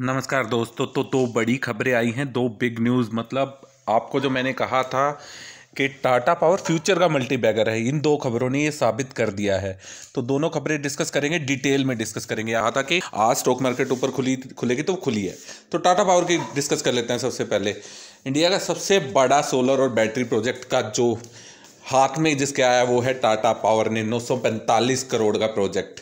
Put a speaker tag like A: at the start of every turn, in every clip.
A: नमस्कार दोस्तों तो दो बड़ी खबरें आई हैं दो बिग न्यूज़ मतलब आपको जो मैंने कहा था कि टाटा पावर फ्यूचर का मल्टी बैगर है इन दो खबरों ने ये साबित कर दिया है तो दोनों खबरें डिस्कस करेंगे डिटेल में डिस्कस करेंगे यहाँ था कि आज स्टॉक मार्केट ऊपर खुली खुलेगी तो खुली है तो टाटा पावर की डिस्कस कर लेते हैं सबसे पहले इंडिया का सबसे बड़ा सोलर और बैटरी प्रोजेक्ट का जो हाथ में जिसके आया वो है टाटा पावर ने 945 करोड़ का प्रोजेक्ट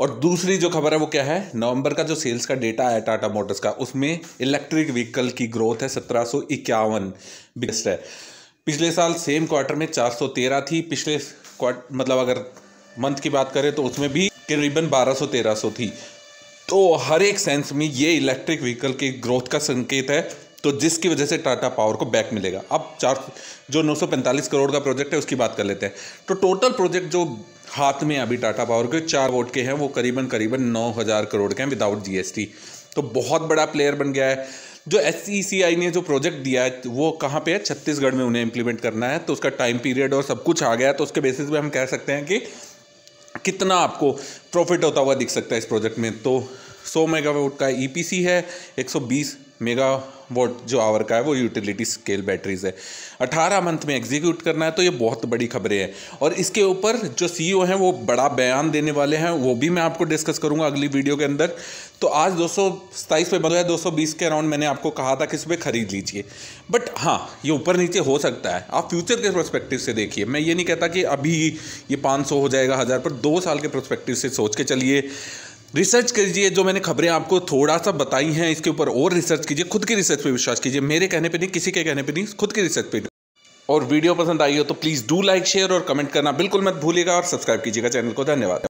A: और दूसरी जो खबर है वो क्या है नवंबर का जो सेल्स का डेटा आया टाटा मोटर्स का उसमें इलेक्ट्रिक व्हीकल की ग्रोथ है सत्रह सौ इक्यावन बिगेस्ट है पिछले साल सेम क्वार्टर में 413 थी पिछले मतलब अगर मंथ की बात करें तो उसमें भी करीबन 1200 1300 थी तो हर एक सेंस में ये इलेक्ट्रिक व्हीकल की ग्रोथ का संकेत है तो जिसकी वजह से टाटा पावर को बैक मिलेगा अब चार जो 945 करोड़ का प्रोजेक्ट है उसकी बात कर लेते हैं तो टोटल प्रोजेक्ट जो हाथ में अभी टाटा पावर के चार वोट के हैं वो करीबन करीबन नौ हज़ार करोड़ के हैं विदाउट जीएसटी तो बहुत बड़ा प्लेयर बन गया है जो एस e ने जो प्रोजेक्ट दिया है तो वो कहाँ पे है छत्तीसगढ़ में उन्हें इम्प्लीमेंट करना है तो उसका टाइम पीरियड और सब कुछ आ गया है तो उसके बेसिस पे हम कह सकते हैं कि कितना आपको प्रॉफिट होता हुआ दिख सकता है इस प्रोजेक्ट में तो 100 मेगावाट का ईपीसी e है 120 मेगावाट जो आवर का है वो यूटिलिटी स्केल बैटरीज है 18 मंथ में एग्जीक्यूट करना है तो ये बहुत बड़ी खबरें हैं और इसके ऊपर जो सीईओ e हैं वो बड़ा बयान देने वाले हैं वो भी मैं आपको डिस्कस करूंगा अगली वीडियो के अंदर तो आज दो पे बंद है दो के अराउंड मैंने आपको कहा था कि सुबह खरीद लीजिए बट हाँ ये ऊपर नीचे हो सकता है आप फ्यूचर के प्रोस्पेक्टिव से देखिए मैं ये नहीं कहता कि अभी ये 500 हो जाएगा हज़ार पर दो साल के प्रोस्पेक्टिव से सोच सोच के चलिए रिसर्च कीजिए जो मैंने खबरें आपको थोड़ा सा बताई हैं इसके ऊपर और रिसर्च कीजिए खुद की रिसर्च पे विश्वास कीजिए मेरे कहने पे नहीं किसी के कहने पे नहीं खुद की रिसर्च पे और वीडियो पसंद आई हो तो प्लीज़ डू लाइक शेयर और कमेंट करना बिल्कुल मत भूलिएगा और सब्सक्राइब कीजिएगा चैनल को धन्यवाद